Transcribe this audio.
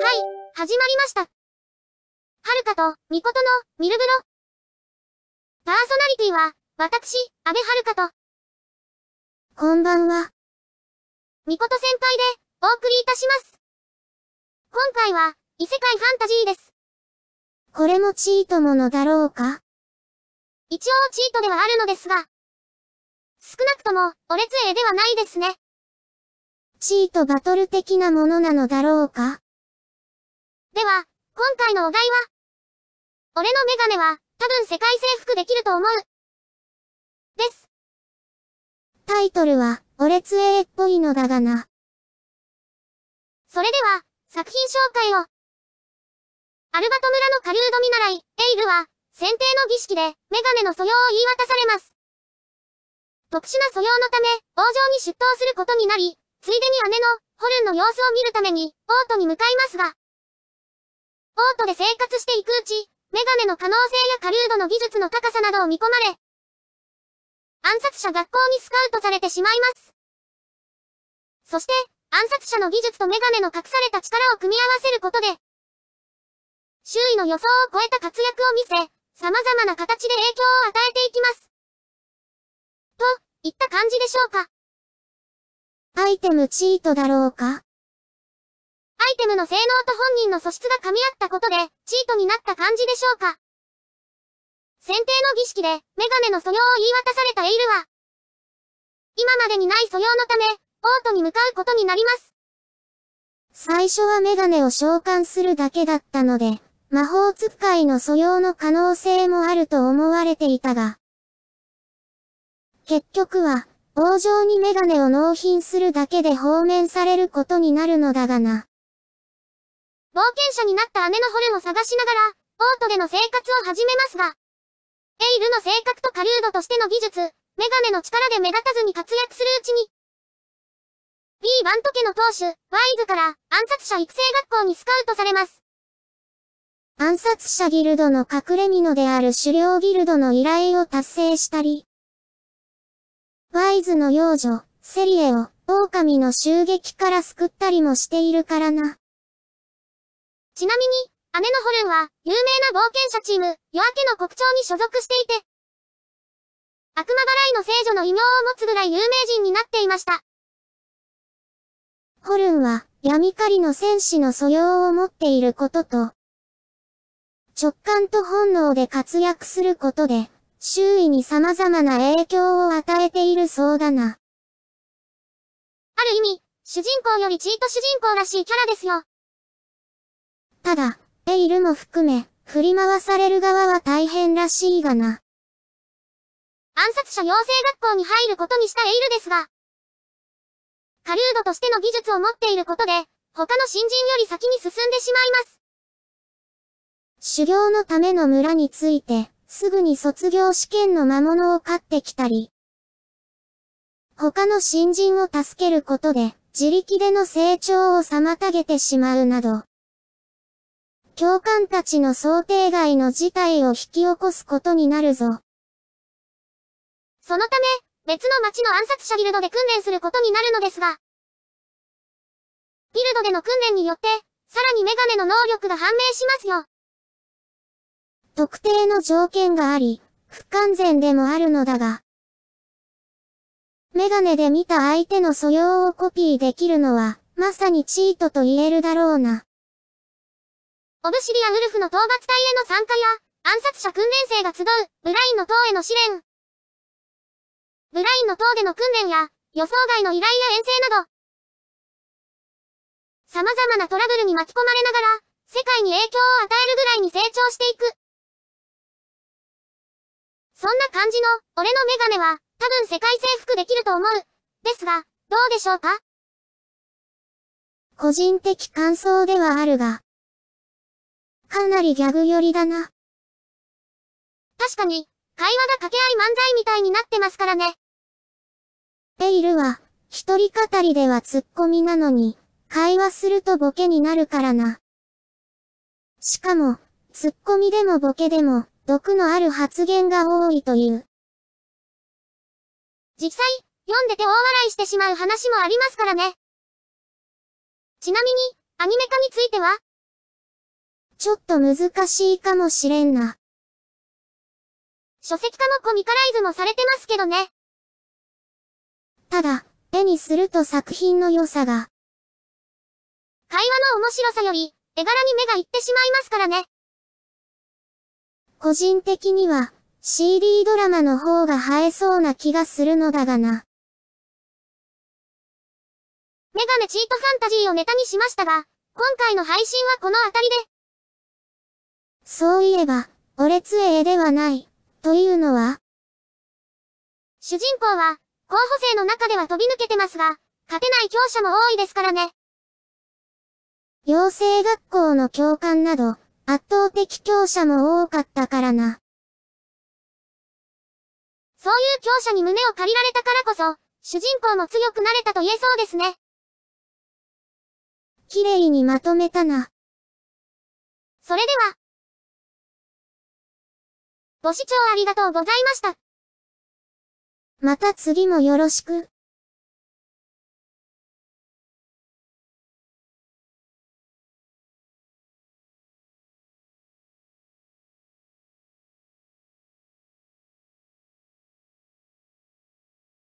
はい、始まりました。はるかと、みことの、ミルブロ。パーソナリティは、私、安部はるかと。こんばんは。みこと先輩で、お送りいたします。今回は、異世界ファンタジーです。これもチートものだろうか一応チートではあるのですが、少なくとも、オレツエではないですね。チートバトル的なものなのだろうかでは、今回のお題は俺のメガネは、多分世界征服できると思う。です。タイトルは、俺つえっぽいのだがな。それでは、作品紹介を。アルバト村の下流ュード見習い、エイルは、選定の儀式で、メガネの素養を言い渡されます。特殊な素養のため、王城に出頭することになり、ついでに姉の、ホルンの様子を見るために、王都に向かいますが、ボートで生活していくうち、メガネの可能性や狩人の技術の高さなどを見込まれ、暗殺者学校にスカウトされてしまいます。そして、暗殺者の技術とメガネの隠された力を組み合わせることで、周囲の予想を超えた活躍を見せ、様々な形で影響を与えていきます。と、いった感じでしょうか。アイテムチートだろうかイテムの性能と本人の素質が噛み合ったことで、チートになった感じでしょうか選定の儀式で、メガネの素養を言い渡されたエイルは、今までにない素養のため、オートに向かうことになります。最初はメガネを召喚するだけだったので、魔法使いの素養の可能性もあると思われていたが、結局は、王城にメガネを納品するだけで放免されることになるのだがな。冒険者になった姉のホルを探しながら、ボートでの生活を始めますが、エイルの性格と狩人としての技術、メガネの力で目立たずに活躍するうちに、B バント家の当主、ワイズから暗殺者育成学校にスカウトされます。暗殺者ギルドの隠れ蓑である狩猟ギルドの依頼を達成したり、ワイズの幼女、セリエを、狼の襲撃から救ったりもしているからな。ちなみに、姉のホルンは、有名な冒険者チーム、夜明けの国鳥に所属していて、悪魔払いの聖女の異名を持つぐらい有名人になっていました。ホルンは、闇狩りの戦士の素養を持っていることと、直感と本能で活躍することで、周囲に様々な影響を与えているそうだな。ある意味、主人公よりチート主人公らしいキャラですよ。ただ、エイルも含め、振り回される側は大変らしいがな。暗殺者養成学校に入ることにしたエイルですが、カルードとしての技術を持っていることで、他の新人より先に進んでしまいます。修行のための村について、すぐに卒業試験の魔物を飼ってきたり、他の新人を助けることで、自力での成長を妨げてしまうなど、教官たちの想定外の事態を引き起こすことになるぞ。そのため、別の町の暗殺者ギルドで訓練することになるのですが、ギルドでの訓練によって、さらにメガネの能力が判明しますよ。特定の条件があり、不完全でもあるのだが、メガネで見た相手の素養をコピーできるのは、まさにチートと言えるだろうな。オブシリア・ウルフの討伐隊への参加や、暗殺者訓練生が集う、ブラインの塔への試練。ブラインの塔での訓練や、予想外の依頼や遠征など、様々なトラブルに巻き込まれながら、世界に影響を与えるぐらいに成長していく。そんな感じの、俺のメガネは、多分世界征服できると思う。ですが、どうでしょうか個人的感想ではあるが、かなりギャグ寄りだな。確かに、会話が掛け合い漫才みたいになってますからね。ペイルは、一人語りではツッコミなのに、会話するとボケになるからな。しかも、ツッコミでもボケでも、毒のある発言が多いという。実際、読んでて大笑いしてしまう話もありますからね。ちなみに、アニメ化については、ちょっと難しいかもしれんな。書籍化もコミカライズもされてますけどね。ただ、絵にすると作品の良さが。会話の面白さより、絵柄に目がいってしまいますからね。個人的には、CD ドラマの方が映えそうな気がするのだがな。メガネチートファンタジーをネタにしましたが、今回の配信はこのあたりで。そういえば、俺つえではない、というのは主人公は、候補生の中では飛び抜けてますが、勝てない強者も多いですからね。養成学校の教官など、圧倒的強者も多かったからな。そういう強者に胸を借りられたからこそ、主人公も強くなれたと言えそうですね。綺麗にまとめたな。それでは、ご視聴ありがとうございました。また次もよろしく。